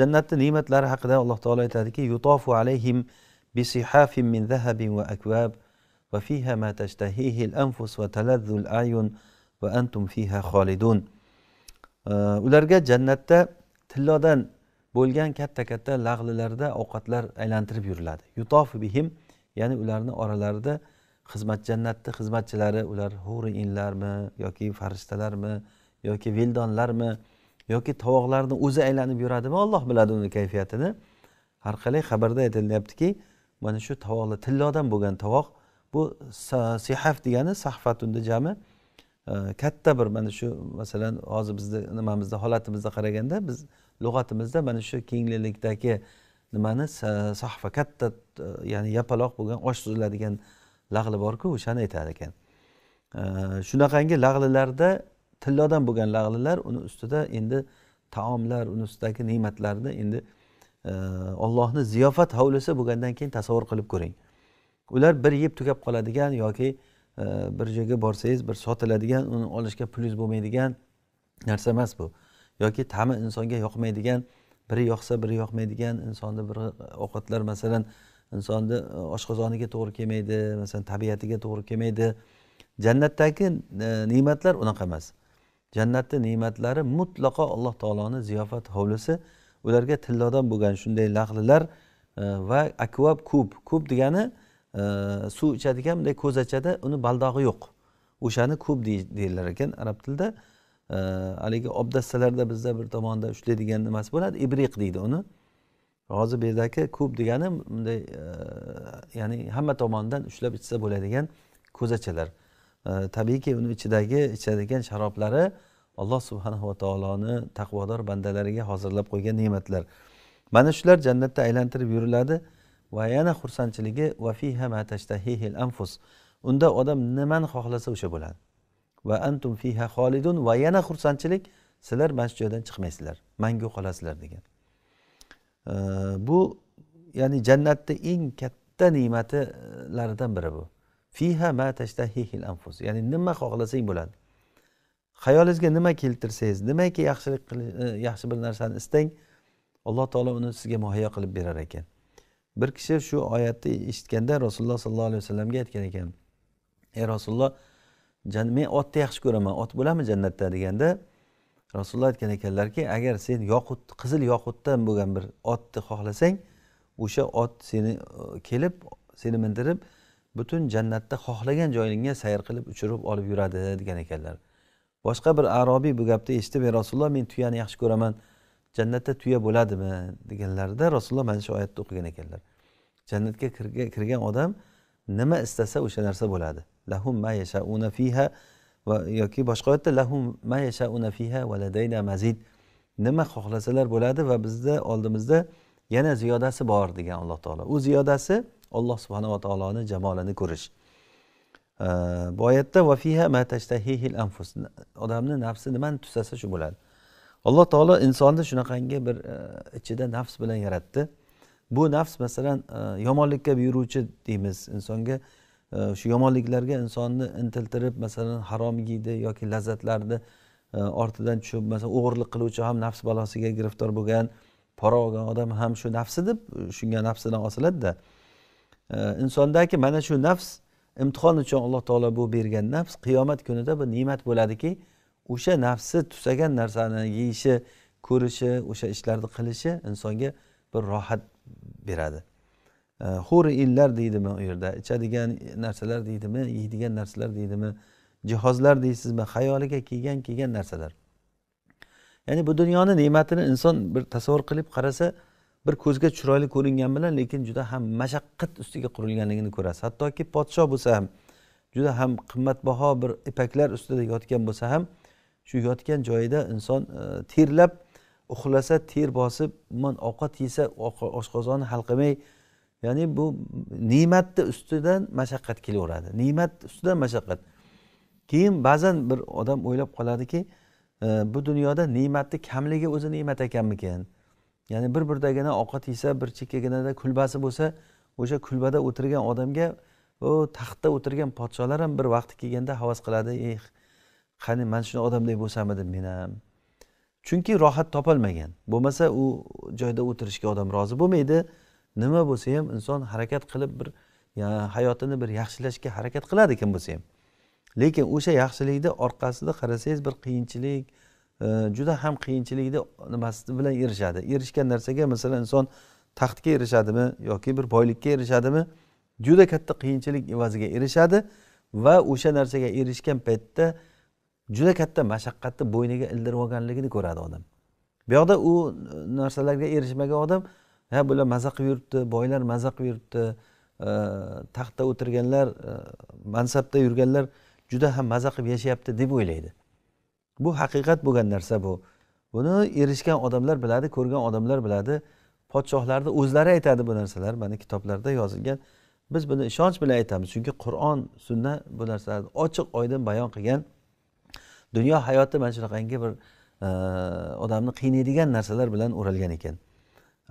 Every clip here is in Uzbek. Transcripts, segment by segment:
jannatni ne'matlari haqida alloh taolo aytadiki yutofu alayhim bisihafin min zahabin va akvab va fiha ma tashtahihi anfus va talazzu ayun va antum fiha xolidun ularga jannatda tillodan bo'lgan katta katta lag'lilarda ovqatlar aylantirib yuriladi yutofu bihim ya'ni ularni oralarida xizmat jannatni xizmatchilari ular huriinlarmi yoki farishtalarmi yoki vildonlarmi yoki tovoqlarni o'zi aylanib yuradimi olloh biladi uni kayfiyatini har qalay xabarda aytilyaptiki mana shu tovoqlar tillodan bo'lgan tovoq bu sihaf degani sahfatunni jami katta bir mana shu masalan hozir bizni nimamizda holatimizda qaraganda biz lug'atimizda mana shu kenglikdagi nimani sahfa katta e, ya'ni yapaloq bo'lgan osh suziladigan lag'li borku o'shani aytar ekan shunaqangi lag'lilarda tillodan bo'lgan lag'lilar uni ustida endi taomlar uni ustidagi ne'matlarni endi ollohni e, ziyofat hovlisi bo'lgandan keyin tasavvur qilib ko'ring ular bir yeb tugab qoladigan yoki e, bir joyga borsangiz bir sotiladigan uni olishga pulingiz bo'lmaydigan narsa emas bu yoki ta'mi insonga yoqmaydigan biri yoqsa biri yoqmaydigan insonni bir ovqatlar masalan insonni e, oshqozoniga to'g'ri kelmaydi masalan tabiatiga to'g'ri kelmaydi jannatdagi ne'matlar unaqa emas jannatni ne'matlari mutlaqo alloh taoloni ziyofat hovlisi ularga tillodan bo'lgan shunday lahlilar e, va akvab kub kub degani e, suv ichadigan bunday ko'zachada uni baldog'i yo'q o'shani kub deyilar ekan arab tilida e, haligi obdastalarda bizda bir tomonda ushlaydigan degan nimasi bo'ladi ibriq deydi uni hozir bu yerdagi kub degani bunday e, ya'ni hamma tomondan ushlab ichsa bo'ladigan ko'zachalar tabiiyki uni ichidagi ichadigan sharoblari alloh subhanava taoloni taqvodor bandalariga hozirlab qo'ygan ne'matlar mana shular jannatda aylantirib yuriladi va yana xursandchiligi anfus unda odam nimani xohlasa o'sha bo'ladi va antum fiha xolidun va yana xursandchilik sizlar mana shu joydan chiqmaysizlar mangu qolasizlar degan bu ya'ni jannatni eng katta ne'matilaridan biri bu fiha ma tashtahihil anfus ya'ni nima xohlasang bo'ladi xayolingizga nima keltirsangiz nimaki yaxshilik e, yaxshi bir narsani istang alloh taolo uni sizga muhayyo qilib berar ekan bir kishi shu oyatni eshitganda rasululloh sollallohu alayhi vasallamga aytgan ekan ey rasululloh men otni yaxshi ko'raman ot bo'ladimi jannatda deganda rasululloh aytgan ekanlarki agar sen yoqut qizil yoqutdan bo'lgan bir otni xohlasang o'sha ot seni e, kelib seni mindirib butun jannatda xohlagan joyingga sayr qilib uchirib olib yuradi degan ekanlar boshqa bir arobiy bu gapni eshitib ey rasululloh men tuyani yaxshi ko'raman jannatda tuya bo'ladimi deganlarida rasululloh mana shu oyatni o'qigan ekanlar jannatga kirgan odam nima istasa o'sha narsa bo'ladi lahum ma yashauna fiha va yoki boshqa oyatda lahum ma yashauna fiha valadayna mazid nima xohlasalar bo'ladi va bizda oldimizda yana ziyodasi bor degan alloh taolo u ziyodasi alloh subhanava taoloni jamolini ko'rish bu oyatda anfus odamni nafsi nimani tusasa shu bo'ladi alloh taolo insonni shunaqangi bir e, ichida nafs bilan yaratdi bu nafs masalan e, yomonlikka buyuruvchi deymiz insonga e, shu yomonliklarga insonni intiltirib masalan harom yeydi yoki lazzatlarni ortidan tushib masalan o'g'irlik qiluvchi ham nafs balosiga giriftor bo'lgan pora olgan odam ham shu nafsi deb shunga nafsidan osiladida insondagi mana shu nafs imtihon uchun alloh taolo bu bergan nafs qiyomat kunida bir ne'mat bo'ladiki o'sha nafsi tusagan narsani yeyishi ko'rishi o'sha ishlarni qilishi insonga bir rohat beradi huri illar deydimi u yerda ichadigan narsalar deydimi yeydigan narsalar deydimi jihozlar deysizmi xayoliga kelgan kelgan narsalar ya'ni bu dunyoni ne'matini inson bir tasavvur qilib qarasa bir ko'zga chiroyli ko'ringan bilan lekin juda ham mashaqqat ustiga qurilganligini ko'rasiz hattoki podshoh bo'lsa ham juda ham qimmatbaho bir ipaklar ustida yotgan bo'lsa ham shu yotgan joyida inson e, terlab uxlasa ter bosib umuman ovqat yesa oshqozoni halqamay ya'ni bu ne'matni ustidan mashaqqat kelaveradi ne'mat ustidan mashaqqat keyin ba'zan bir odam o'ylab qoladiki e, bu dunyoda ne'matni kamligi o'zi ne'mat ekanmikin ya'ni bir birdagina ovqat yesa bir chekkaginada kulbasi bo'lsa o'sha kulbada o'tirgan odamga u taxtda o'tirgan podsholar ham bir vaqti kelganda havas qiladi eh qani mana shunday odamday bo'lsamidim men ham chunki rohat topolmagan bo'lmasa u joyda o'tirishga odam rozi bo'lmaydi nima bo'lsa ham inson harakat qilib bir hayotini bir yaxshilashga harakat qiladi kim bo'lsa ham lekin o'sha yaxshilikni orqasida qarasangiz bir qiyinchilik juda ham qiyinchilikni nimasi bilan erishadi erishgan narsaga masalan inson taxtga erishadimi yoki bir boylikka erishadimi juda katta qiyinchilik evaziga erishadi va o'sha narsaga erishgan paytda juda katta mashaqqatni bo'yniga ildirib olganligini ko'radi odam bu yoqda u narsalarga erishmagan odam ha bular maza qilib yuribdi boylar maza qilib yuribdi e, taxtda o'tirganlar e, mansabda yurganlar juda ham maza qilib yashayapti deb o'ylaydi bu haqiqat bo'lgan narsa bu buni erishgan odamlar biladi ko'rgan odamlar biladi podshohlarni o'zlari aytadi bu narsalar mana kitoblarda yozilgan biz buni ishonch bilan aytamiz chunki qur'on sunna bu narsalarni ochiq oydin bayon qilgan dunyo hayoti mana shunaqangi bir e, odamni qiynaydigan narsalar bilan o'ralgan ekan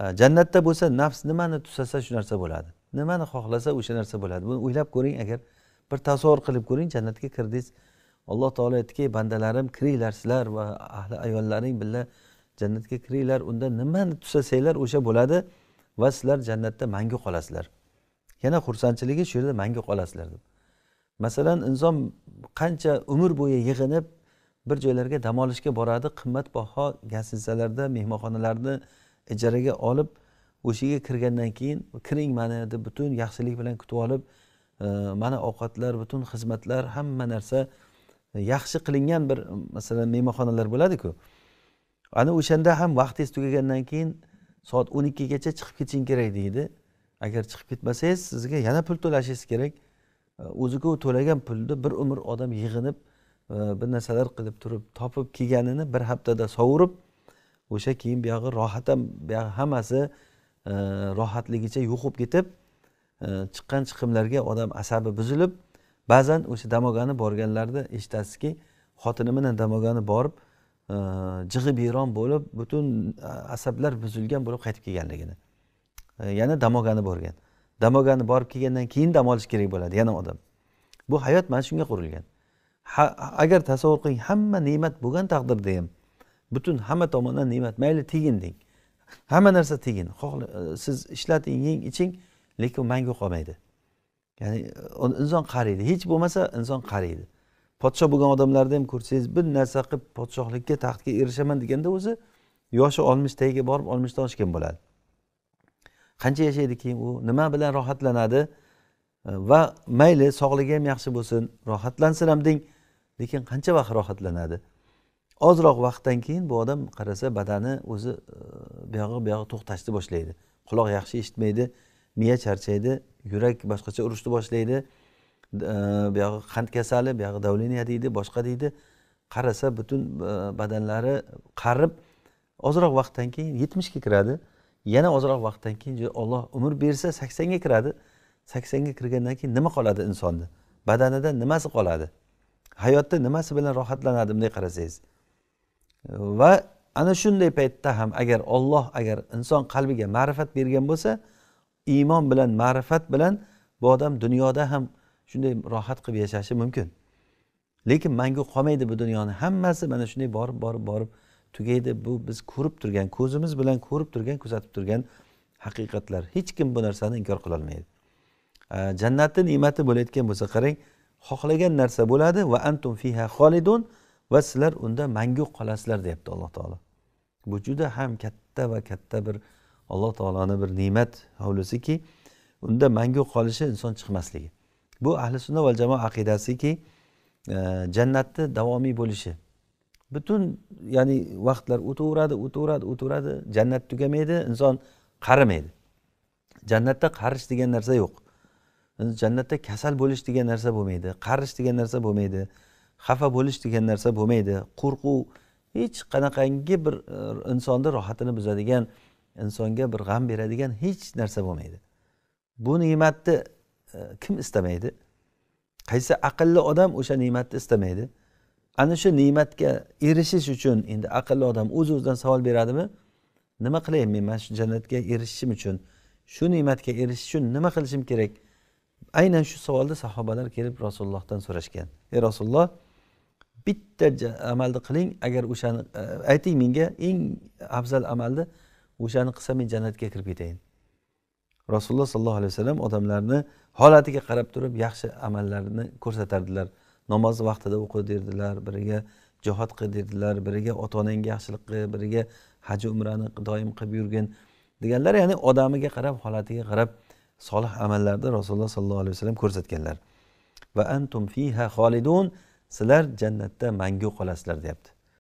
e, jannatda bo'lsa nafs nimani tusasa shu narsa bo'ladi nimani xohlasa o'sha narsa bo'ladi buni o'ylab ko'ring agar bir tasavvur qilib ko'ring jannatga kirdingiz alloh taolo aytdiki bandalarim kiringlar sizlar va ahli ayollaring birga jannatga kiringlar unda nimani tusasanglar o'sha bo'ladi va sizlar jannatda mangu qolasizlar yana xursandchiligi shu yerda mangu qolasizlar deb masalan inson qancha umr bo'yi yig'inib bir joylarga dam olishga boradi qimmatbaho gostinitsalarda mehmonxonalarni ijaraga olib o'sha yerga kirgandan keyin kiring mani deb butun yaxshilik bilan kutib olib e, mana ovqatlar butun xizmatlar hamma narsa yaxshi qilingan bir masalan mehmonxonalar bo'ladiku ana o'shanda ham vaqtingiz tugagandan keyin soat o'n ikkigacha chiqib ketishing kerak deydi agar chiqib ketmasangiz sizga yana pul to'lashingiz kerak e, o'ziku to'lagan pulni bir umr odam yig'inib e, bir narsalar qilib turib topib kelganini bir haftada sovurib o'sha keyin buyog'i rohat ham buyog'i hammasi e, rohatligicha yo'qib ketib chiqqan chiqimlarga odam asabi buzilib ba'zan o'sha damogani borganlarida eshitasizki xotini bilan damogani borib e, jig'i biyron bo'lib butun e, asablar buzilgan bo'lib qaytib kelganligini e, yana damogani borgan damogani borib kelgandan keyin dam olish kerak bo'ladi yana odam bu hayot mana shunga qurilgan agar tasavvur qiling hamma ne'mat bo'lgan taqdirda ham butun hamma tomondan ne'mat mayli tegin deng hamma narsa tegin siz ishlating yeng iching lekin mangu qolmaydi ya'ni e, inson qariydi hech bo'lmasa inson qariydi podsho bo'lgan odamlarda ham ko'rsangiz bir narsa qilib podshohlikka taxtga erishaman deganda o'zi yoshi oltmish tagiga borib oltmishdan oshgan bo'ladi qancha yashaydi keyin u nima bilan rohatlanadi e, va mayli sog'ligi ham yaxshi bo'lsin rohatlansin ham deng lekin qancha vaqt rohatlanadi ozroq vaqtdan keyin bu odam qarasa badani o'zi e, buyog'i buyog'i to'xtashni boshlaydi quloq yaxshi eshitmaydi miya charchaydi yurak boshqacha urishni boshlaydi buyog'i qand kasali buyog'i давление deydi boshqa deydi qarasa butun e, badanlari qarib ozroq vaqtdan keyin yetmishga kiradi yana ozroq vaqtdan keyin olloh umr bersa saksonga kiradi saksonga kirgandan keyin nima qoladi insonni badanida nimasi qoladi hayotda nimasi bilan rohatlanadi bunday qarasangiz va ana shunday paytda ham agar olloh agar inson qalbiga ma'rifat bergan bo'lsa iymon bilan ma'rifat bilan bu odam dunyoda ham shunday rohat qilib yashashi mumkin lekin mangu qolmaydi bu dunyoni hammasi mana shunday borib borib borib tugaydi bu biz ko'rib turgan ko'zimiz bilan ko'rib turgan kuzatib turgan haqiqatlar hech kim bu narsani inkor qilolmaydi jannatni ne'mati bo'layotgan bo'lsa qarang xohlagan narsa bo'ladi va antum fiha xolidun va sizlar unda mangu qolasizlar deyapti alloh taolo bu juda ham katta va katta bir alloh taoloni bir ne'mat hovlisiki unda mangu qolishi inson chiqmasligi bu ahli sunna va jamoa aqidasiki e, jannatni davomiy bo'lishi butun ya'ni vaqtlar o'taveradi o'taveradi o'taveradi jannat tugamaydi inson qarimaydi jannatda qarish degan narsa yo'q jannatda kasal bo'lish degan narsa bo'lmaydi qarish degan narsa bo'lmaydi xafa bo'lish degan narsa bo'lmaydi qo'rquv hech qanaqangi bir e, insonni rohatini buzadigan insonga bir g'am beradigan hech narsa bo'lmaydi bu ne'matni e, kim istamaydi qaysi aqlli odam o'sha ne'matni istamaydi ana shu ne'matga erishish uchun endi aqlli odam o'z uz o'zidan savol beradimi nima qilayin men mana shu jannatga erishishim uchun shu ne'matga erishish uchun nima qilishim kerak aynan shu savolni sahobalar kelib rasulullohdan so'rashgan ey rasululloh bitta amalni qiling agar o'shani e, ayting menga eng afzal amalni o'shani qilsa men jannatga kirib ketayin rasululloh sollallohu alayhi vasallam odamlarni holatiga qarab turib yaxshi amallarni ko'rsatardilar namoz vaqtida o'qi derdilar biriga jihod qil derdilar biriga ota onangga yaxshilik qil biriga haj umrani doim qilib yurgin deganlar ya'ni odamiga qarab holatiga qarab solih amallarni rasululloh sollallohu alayhi vasallam ko'rsatganlar va antum fiha xolidun sizlar jannatda mangu qolasizlar deyapti